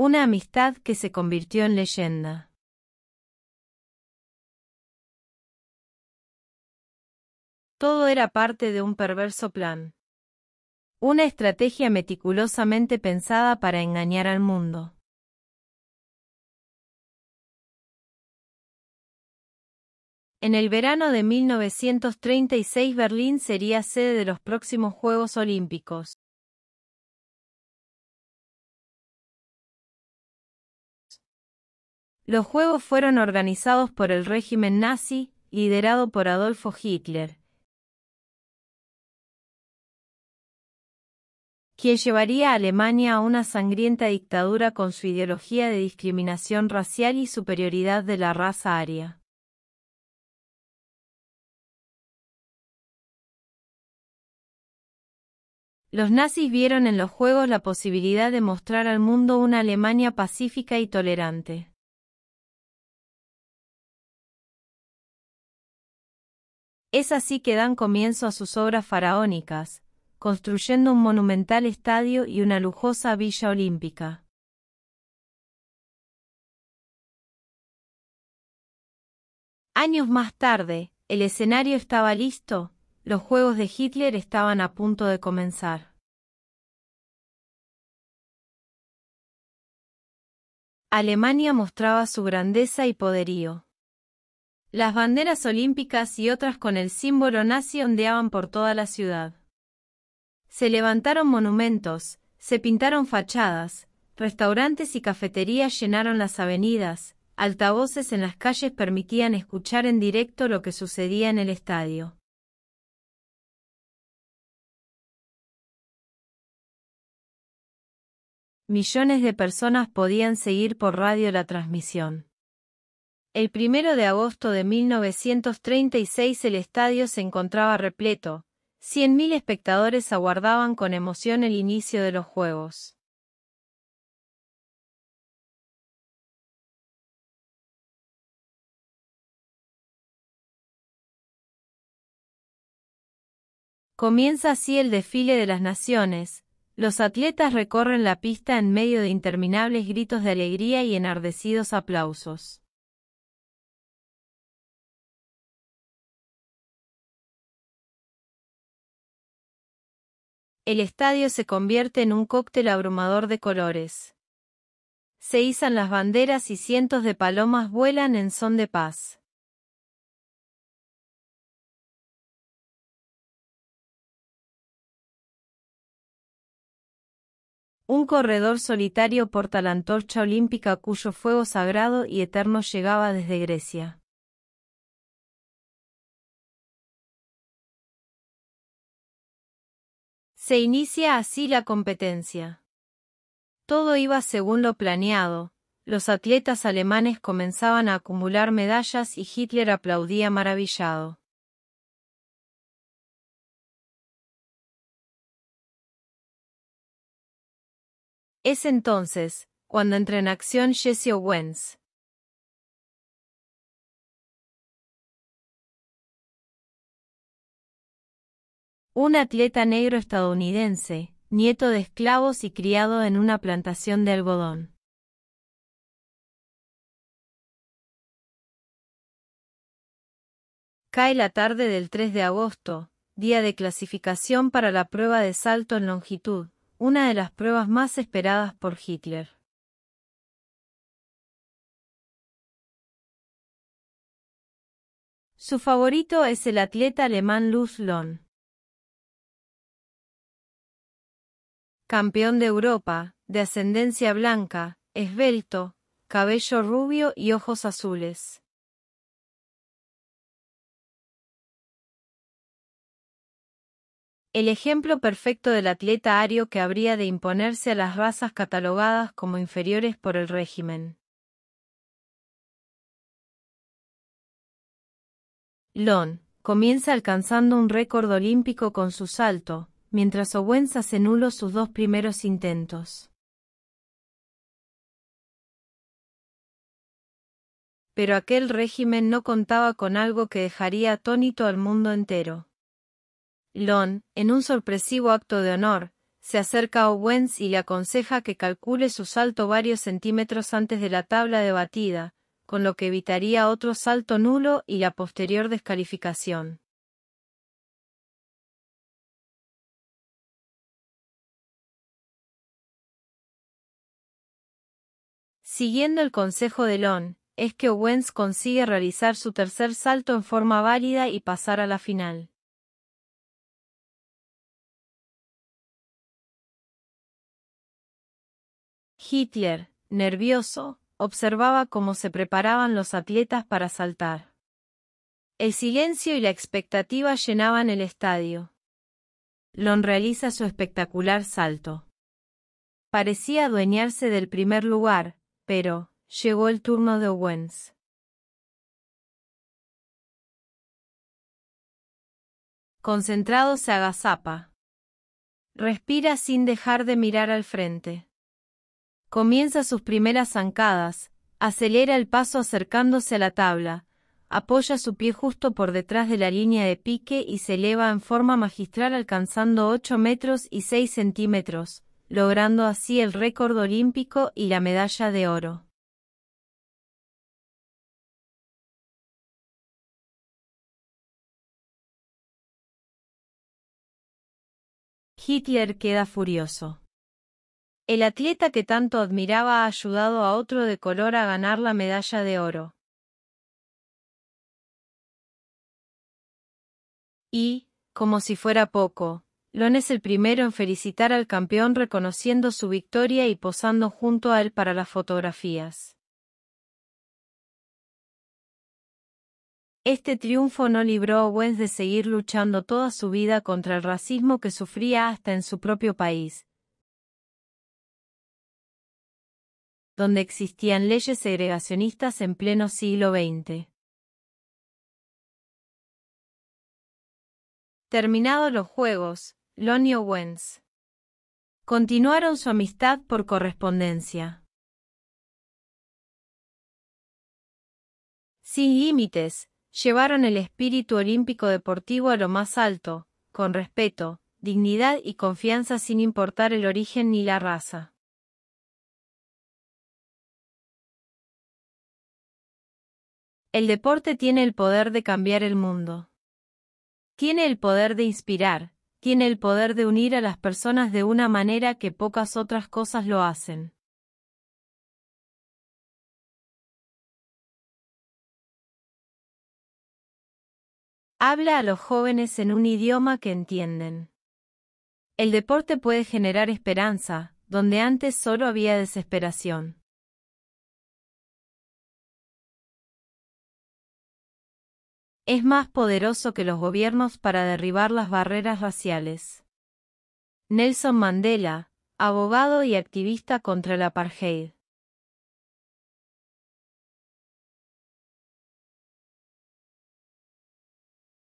Una amistad que se convirtió en leyenda. Todo era parte de un perverso plan. Una estrategia meticulosamente pensada para engañar al mundo. En el verano de 1936 Berlín sería sede de los próximos Juegos Olímpicos. Los Juegos fueron organizados por el régimen nazi, liderado por Adolfo Hitler, quien llevaría a Alemania a una sangrienta dictadura con su ideología de discriminación racial y superioridad de la raza aria. Los nazis vieron en los Juegos la posibilidad de mostrar al mundo una Alemania pacífica y tolerante. Es así que dan comienzo a sus obras faraónicas, construyendo un monumental estadio y una lujosa villa olímpica. Años más tarde, el escenario estaba listo, los juegos de Hitler estaban a punto de comenzar. Alemania mostraba su grandeza y poderío. Las banderas olímpicas y otras con el símbolo nazi ondeaban por toda la ciudad. Se levantaron monumentos, se pintaron fachadas, restaurantes y cafeterías llenaron las avenidas, altavoces en las calles permitían escuchar en directo lo que sucedía en el estadio. Millones de personas podían seguir por radio la transmisión. El primero de agosto de 1936 el estadio se encontraba repleto, 100.000 espectadores aguardaban con emoción el inicio de los Juegos. Comienza así el desfile de las naciones, los atletas recorren la pista en medio de interminables gritos de alegría y enardecidos aplausos. el estadio se convierte en un cóctel abrumador de colores. Se izan las banderas y cientos de palomas vuelan en son de paz. Un corredor solitario porta la antorcha olímpica cuyo fuego sagrado y eterno llegaba desde Grecia. Se inicia así la competencia. Todo iba según lo planeado, los atletas alemanes comenzaban a acumular medallas y Hitler aplaudía maravillado. Es entonces, cuando entra en acción Jesse Owens. un atleta negro estadounidense, nieto de esclavos y criado en una plantación de algodón. Cae la tarde del 3 de agosto, día de clasificación para la prueba de salto en longitud, una de las pruebas más esperadas por Hitler. Su favorito es el atleta alemán Luz Lohn. campeón de Europa, de ascendencia blanca, esbelto, cabello rubio y ojos azules. El ejemplo perfecto del atleta ario que habría de imponerse a las razas catalogadas como inferiores por el régimen. Lon comienza alcanzando un récord olímpico con su salto, mientras Owens hace nulo sus dos primeros intentos. Pero aquel régimen no contaba con algo que dejaría atónito al mundo entero. Lon, en un sorpresivo acto de honor, se acerca a Owens y le aconseja que calcule su salto varios centímetros antes de la tabla de batida, con lo que evitaría otro salto nulo y la posterior descalificación. Siguiendo el consejo de Lon, es que Owens consigue realizar su tercer salto en forma válida y pasar a la final. Hitler, nervioso, observaba cómo se preparaban los atletas para saltar. El silencio y la expectativa llenaban el estadio. Lon realiza su espectacular salto. Parecía adueñarse del primer lugar, pero, llegó el turno de Owens. Concentrado se agazapa. Respira sin dejar de mirar al frente. Comienza sus primeras zancadas, acelera el paso acercándose a la tabla, apoya su pie justo por detrás de la línea de pique y se eleva en forma magistral alcanzando 8 metros y 6 centímetros, logrando así el récord olímpico y la medalla de oro. Hitler queda furioso. El atleta que tanto admiraba ha ayudado a otro de color a ganar la medalla de oro. Y, como si fuera poco, Lon es el primero en felicitar al campeón reconociendo su victoria y posando junto a él para las fotografías. Este triunfo no libró a Owens de seguir luchando toda su vida contra el racismo que sufría hasta en su propio país, donde existían leyes segregacionistas en pleno siglo XX. Terminados los Juegos, Lonnie Owens. Continuaron su amistad por correspondencia. Sin límites, llevaron el espíritu olímpico deportivo a lo más alto, con respeto, dignidad y confianza sin importar el origen ni la raza. El deporte tiene el poder de cambiar el mundo. Tiene el poder de inspirar, tiene el poder de unir a las personas de una manera que pocas otras cosas lo hacen. Habla a los jóvenes en un idioma que entienden. El deporte puede generar esperanza, donde antes solo había desesperación. es más poderoso que los gobiernos para derribar las barreras raciales. Nelson Mandela, abogado y activista contra el apartheid.